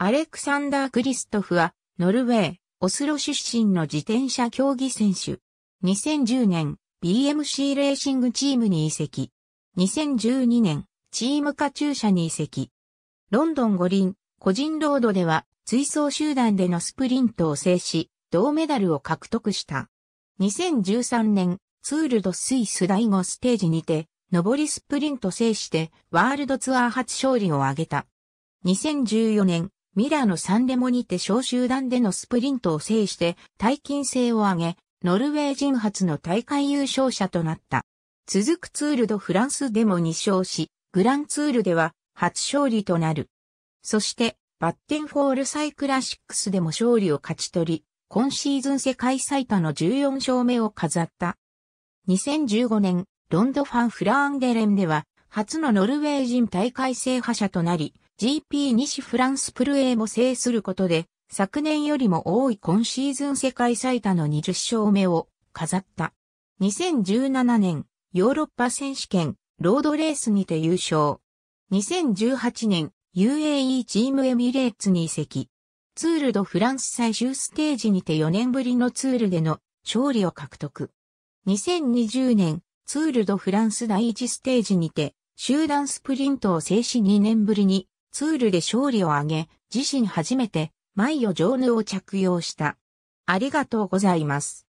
アレクサンダー・クリストフは、ノルウェー、オスロ出身の自転車競技選手。2010年、BMC レーシングチームに移籍。2012年、チームカチューシャに移籍。ロンドン五輪、個人ロードでは、追走集団でのスプリントを制し、銅メダルを獲得した。2013年、ツールドスイス第5ステージにて、上りスプリント制して、ワールドツアー初勝利を挙げた。2014年、ミラノ・サンレモにて小集団でのスプリントを制して大金星を上げ、ノルウェー人初の大会優勝者となった。続くツールドフランスでも2勝し、グランツールでは初勝利となる。そして、バッテンフォールサイクラシックスでも勝利を勝ち取り、今シーズン世界最多の14勝目を飾った。2015年、ロンドファン・フラーンデレンでは、初のノルウェー人大会制覇者となり、GP 西フランスプルエーも制することで、昨年よりも多い今シーズン世界最多の20勝目を飾った。2017年、ヨーロッパ選手権、ロードレースにて優勝。2018年、UAE チームエミレーツに移籍。ツールドフランス最終ステージにて4年ぶりのツールでの勝利を獲得。2020年、ツールドフランス第1ステージにて、集団スプリントを制し2年ぶりにツールで勝利を挙げ、自身初めて、マイオジョーヌを着用した。ありがとうございます。